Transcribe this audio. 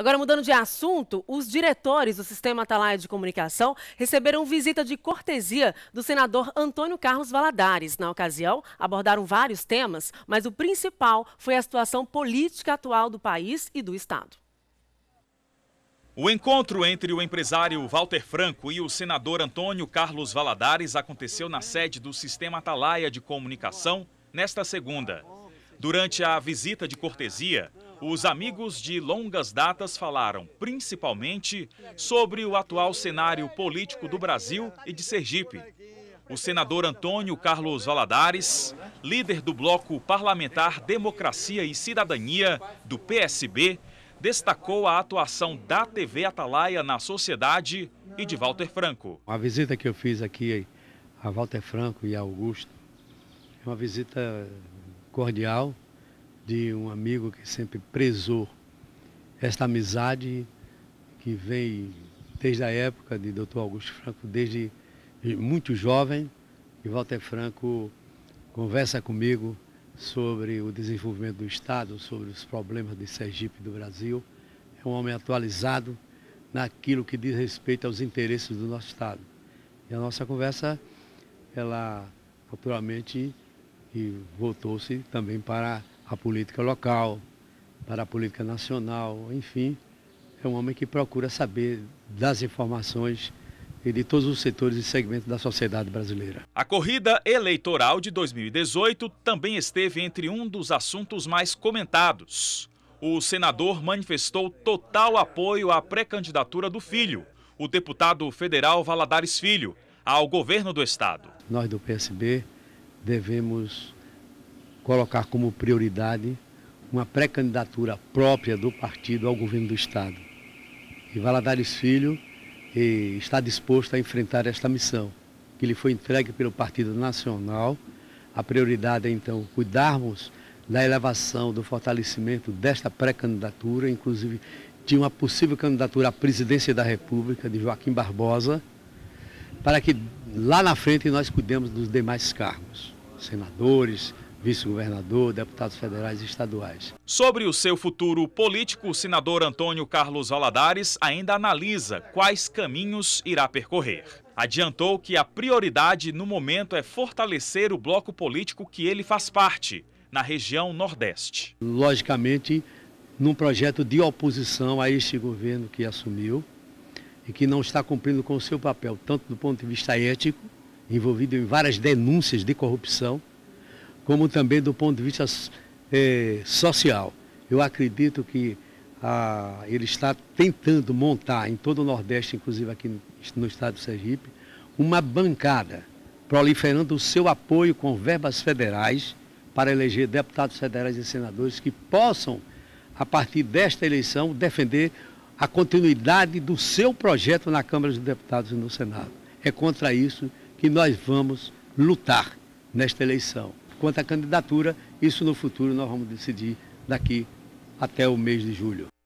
Agora, mudando de assunto, os diretores do Sistema Atalaia de Comunicação receberam visita de cortesia do senador Antônio Carlos Valadares. Na ocasião, abordaram vários temas, mas o principal foi a situação política atual do país e do Estado. O encontro entre o empresário Walter Franco e o senador Antônio Carlos Valadares aconteceu na sede do Sistema Atalaia de Comunicação nesta segunda. Durante a visita de cortesia, os amigos de longas datas falaram principalmente sobre o atual cenário político do Brasil e de Sergipe. O senador Antônio Carlos Valadares, líder do bloco parlamentar Democracia e Cidadania do PSB, destacou a atuação da TV Atalaia na sociedade e de Walter Franco. A visita que eu fiz aqui a Walter Franco e a Augusto é uma visita cordial, de um amigo que sempre prezou esta amizade que vem desde a época de Dr. Augusto Franco, desde muito jovem, e Walter Franco conversa comigo sobre o desenvolvimento do Estado, sobre os problemas de Sergipe e do Brasil. É um homem atualizado naquilo que diz respeito aos interesses do nosso Estado. E a nossa conversa, ela naturalmente voltou-se também para a política local, para a política nacional, enfim. É um homem que procura saber das informações e de todos os setores e segmentos da sociedade brasileira. A corrida eleitoral de 2018 também esteve entre um dos assuntos mais comentados. O senador manifestou total apoio à pré-candidatura do filho, o deputado federal Valadares Filho, ao governo do estado. Nós do PSB devemos colocar como prioridade uma pré-candidatura própria do partido ao governo do Estado. E Valadares Filho eh, está disposto a enfrentar esta missão, que lhe foi entregue pelo Partido Nacional. A prioridade é, então, cuidarmos da elevação, do fortalecimento desta pré-candidatura, inclusive de uma possível candidatura à presidência da República, de Joaquim Barbosa, para que lá na frente nós cuidemos dos demais cargos, senadores, vice-governador, deputados federais e estaduais. Sobre o seu futuro político, o senador Antônio Carlos Valadares ainda analisa quais caminhos irá percorrer. Adiantou que a prioridade no momento é fortalecer o bloco político que ele faz parte, na região Nordeste. Logicamente, num projeto de oposição a este governo que assumiu e que não está cumprindo com o seu papel, tanto do ponto de vista ético, envolvido em várias denúncias de corrupção, como também do ponto de vista é, social. Eu acredito que a, ele está tentando montar em todo o Nordeste, inclusive aqui no estado do Sergipe, uma bancada proliferando o seu apoio com verbas federais para eleger deputados federais e senadores que possam, a partir desta eleição, defender a continuidade do seu projeto na Câmara dos Deputados e no Senado. É contra isso que nós vamos lutar nesta eleição quanto à candidatura, isso no futuro nós vamos decidir daqui até o mês de julho.